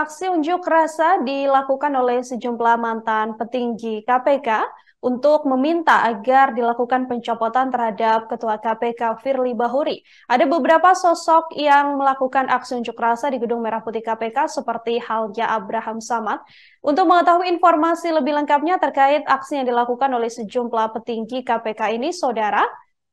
Aksi unjuk rasa dilakukan oleh sejumlah mantan petinggi KPK untuk meminta agar dilakukan pencopotan terhadap Ketua KPK Firly Bahuri. Ada beberapa sosok yang melakukan aksi unjuk rasa di Gedung Merah Putih KPK seperti halnya Abraham Samad. Untuk mengetahui informasi lebih lengkapnya terkait aksi yang dilakukan oleh sejumlah petinggi KPK ini, Saudara,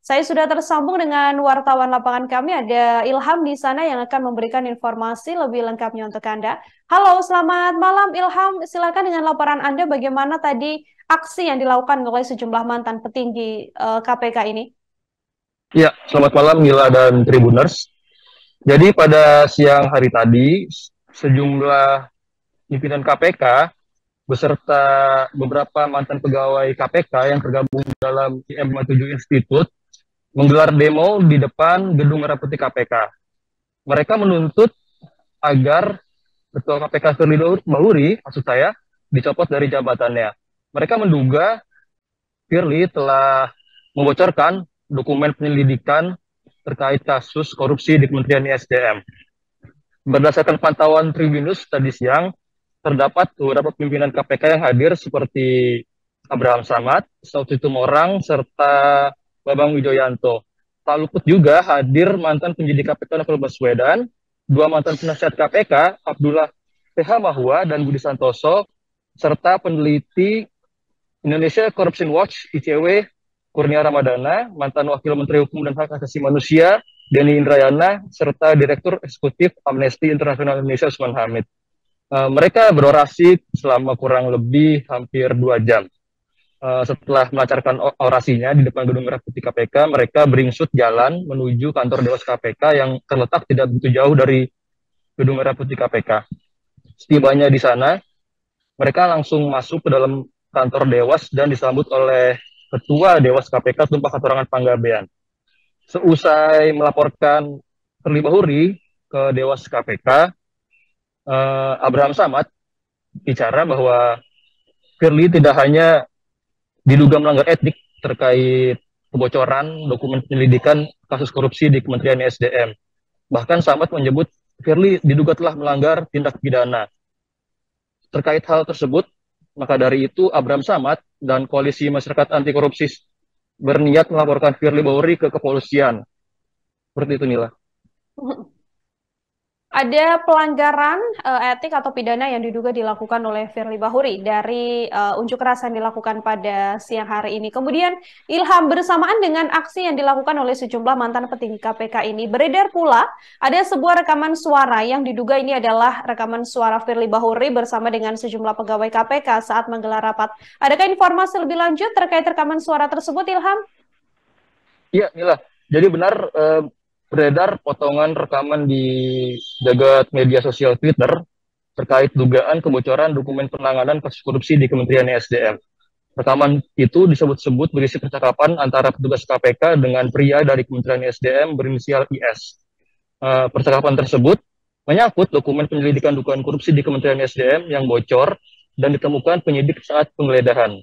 saya sudah tersambung dengan wartawan lapangan kami, ada Ilham di sana yang akan memberikan informasi lebih lengkapnya untuk Anda. Halo, selamat malam Ilham. Silakan dengan laporan Anda bagaimana tadi aksi yang dilakukan oleh sejumlah mantan petinggi uh, eh, KPK ini. Ya, selamat malam Mila dan Tribuners. Jadi pada siang hari tadi, sejumlah pimpinan KPK beserta beberapa mantan pegawai KPK yang tergabung dalam IM7 Institute menggelar demo di depan gedung merah putih KPK. Mereka menuntut agar Ketua KPK Firly Bahuri, maksud saya, dicopot dari jabatannya. Mereka menduga Firly telah membocorkan dokumen penyelidikan terkait kasus korupsi di Kementerian ISDM. Berdasarkan pantauan Tribunus tadi siang, terdapat beberapa pimpinan KPK yang hadir seperti Abraham Samad, Saud Situmorang, serta Bambang Wijoyanto. Tak luput juga hadir mantan penyidik KPK Novel Baswedan, dua mantan penasihat KPK, Abdullah PH Mahua dan Budi Santoso, serta peneliti Indonesia Corruption Watch, ICW, Kurnia Ramadana, mantan Wakil Menteri Hukum dan Hak Asasi Manusia, Denny Indrayana, serta Direktur Eksekutif Amnesty International Indonesia Usman Hamid. Uh, mereka berorasi selama kurang lebih hampir dua jam. Eh, setelah melancarkan orasinya di depan gedung merah putih KPK, mereka beringsut jalan menuju kantor Dewas KPK yang terletak tidak begitu jauh dari gedung merah putih KPK. Setibanya di sana, mereka langsung masuk ke dalam kantor Dewas dan disambut oleh Ketua Dewas KPK Tumpah Katorangan Panggabean. Seusai melaporkan Terlibahuri Bahuri ke Dewas KPK, eh, Abraham Samad bicara bahwa Firly tidak hanya diduga melanggar etik terkait kebocoran dokumen penyelidikan kasus korupsi di Kementerian SDM. Bahkan Samad menyebut Firly diduga telah melanggar tindak pidana. Terkait hal tersebut, maka dari itu Abraham Samad dan Koalisi Masyarakat Anti Korupsi berniat melaporkan Firly Bauri ke kepolisian. Seperti itu Nila. Ada pelanggaran uh, etik atau pidana yang diduga dilakukan oleh Firly Bahuri dari uh, unjuk rasa yang dilakukan pada siang hari ini. Kemudian Ilham bersamaan dengan aksi yang dilakukan oleh sejumlah mantan petinggi KPK ini beredar pula ada sebuah rekaman suara yang diduga ini adalah rekaman suara Firly Bahuri bersama dengan sejumlah pegawai KPK saat menggelar rapat. Adakah informasi lebih lanjut terkait rekaman suara tersebut, Ilham? Iya, inilah. Jadi benar eh, beredar potongan rekaman di jagat media sosial Twitter terkait dugaan kebocoran dokumen penanganan kasus korupsi di Kementerian ESDM. Rekaman itu disebut-sebut berisi percakapan antara petugas KPK dengan pria dari Kementerian SDM berinisial IS. Uh, eh, percakapan tersebut menyangkut dokumen penyelidikan dugaan korupsi di Kementerian SDM yang bocor dan ditemukan penyidik saat penggeledahan.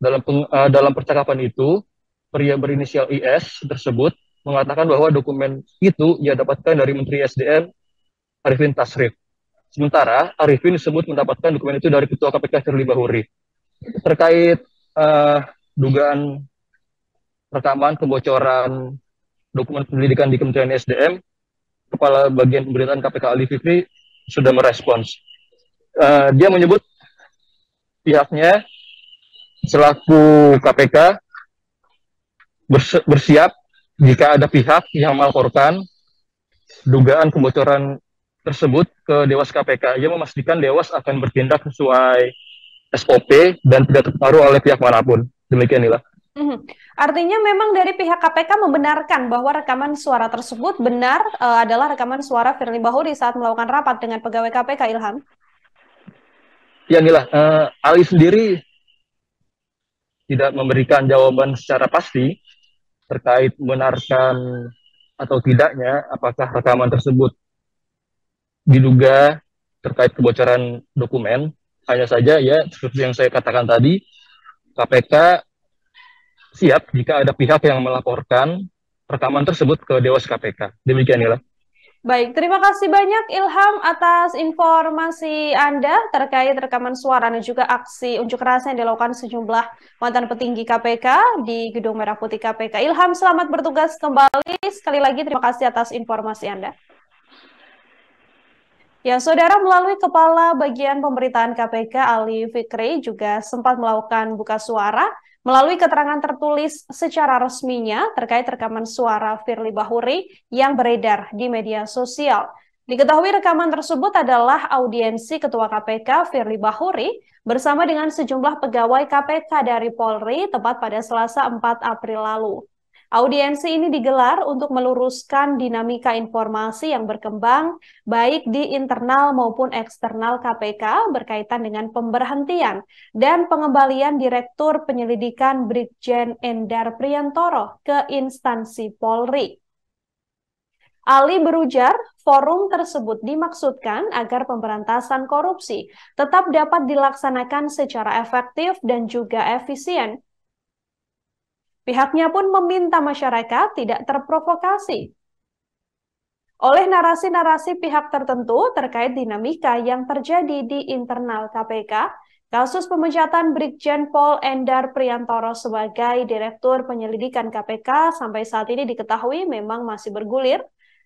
Dalam uh, dalam percakapan itu, pria berinisial IS tersebut mengatakan bahwa dokumen itu ia dapatkan dari Menteri SDM Arifin Tasrif. Sementara Arifin disebut mendapatkan dokumen itu dari Ketua KPK Firly Bahuri. Terkait uh, dugaan rekaman kebocoran dokumen pendidikan di Kementerian SDM, Kepala Bagian Pemberitaan KPK Ali Fikri sudah merespons. Uh, dia menyebut pihaknya selaku KPK bersiap jika ada pihak yang melaporkan dugaan kebocoran tersebut ke Dewas KPK. Ia memastikan Dewas akan bertindak sesuai SOP dan tidak terpengaruh oleh pihak manapun. Demikian Nila. Mhm. Artinya memang dari pihak KPK membenarkan bahwa rekaman suara tersebut benar e, adalah rekaman suara Firly Bahuri saat melakukan rapat dengan pegawai KPK Ilham. Ya Nila, e, eh, Ali sendiri tidak memberikan jawaban secara pasti terkait menarkan atau tidaknya apakah rekaman tersebut diduga terkait kebocoran dokumen. Hanya saja ya seperti yang saya katakan tadi, KPK siap jika ada pihak yang melaporkan rekaman tersebut ke Dewas KPK. demikianlah. Baik, terima kasih banyak Ilham atas informasi Anda terkait rekaman suara dan juga aksi unjuk rasa yang dilakukan sejumlah mantan petinggi KPK di Gedung Merah Putih KPK. Ilham, selamat bertugas kembali. Sekali lagi terima kasih atas informasi Anda. Ya, saudara melalui Kepala Bagian Pemberitaan KPK Ali Fikri juga sempat melakukan buka suara melalui keterangan tertulis secara resminya terkait rekaman suara Firly Bahuri yang beredar di media sosial. Diketahui rekaman tersebut adalah audiensi Ketua KPK Firly Bahuri bersama dengan sejumlah pegawai KPK dari Polri tepat pada Selasa 4 April lalu. Audiensi ini digelar untuk meluruskan dinamika informasi yang berkembang baik di internal maupun eksternal KPK berkaitan dengan pemberhentian dan pengembalian Direktur Penyelidikan Brigjen Endar Priantoro ke instansi Polri. Ali berujar, forum tersebut dimaksudkan agar pemberantasan korupsi tetap dapat dilaksanakan secara efektif dan juga efisien Pihaknya pun meminta masyarakat tidak terprovokasi oleh narasi-narasi pihak tertentu terkait dinamika yang terjadi di internal KPK, kasus pemecatan Brigjen Paul Endar Priantoro sebagai Direktur Penyelidikan KPK sampai saat ini diketahui memang masih bergulir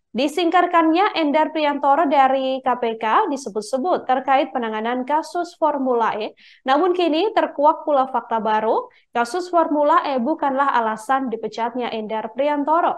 Disingkarkannya Endar Priantoro dari KPK disebut-sebut terkait penanganan kasus Formula E. Namun kini terkuak pula fakta baru, kasus Formula E bukanlah alasan dipecatnya Endar Priantoro.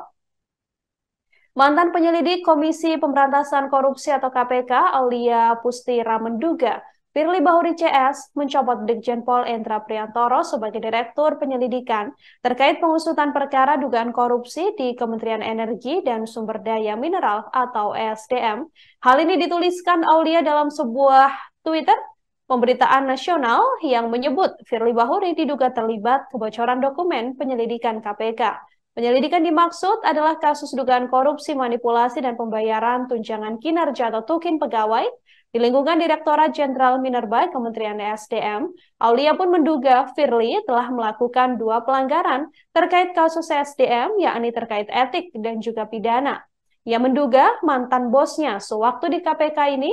Mantan penyelidik Komisi Pemberantasan Korupsi atau KPK, Alia Pustira menduga Firly Bahuri CS mencopot Brigjen Pol Endra Priantoro sebagai Direktur Penyelidikan terkait pengusutan perkara dugaan korupsi di Kementerian Energi dan Sumber Daya Mineral atau ESDM. Hal ini dituliskan Aulia dalam sebuah Twitter pemberitaan nasional yang menyebut Firly Bahuri diduga terlibat kebocoran dokumen penyelidikan KPK. Penyelidikan dimaksud adalah kasus dugaan korupsi, manipulasi, dan pembayaran tunjangan kinerja atau tukin pegawai di lingkungan Direktorat Jenderal Minerba Kementerian SDM, Aulia pun menduga Firly telah melakukan dua pelanggaran terkait kasus SDM, yakni terkait etik dan juga pidana. Ia menduga mantan bosnya sewaktu di KPK ini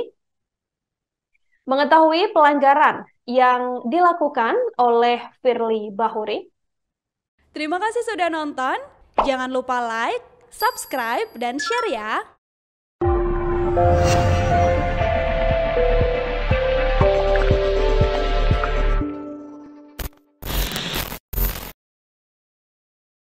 mengetahui pelanggaran yang dilakukan oleh Firly Bahuri. Terima kasih sudah nonton. Jangan lupa like, subscribe, dan share ya.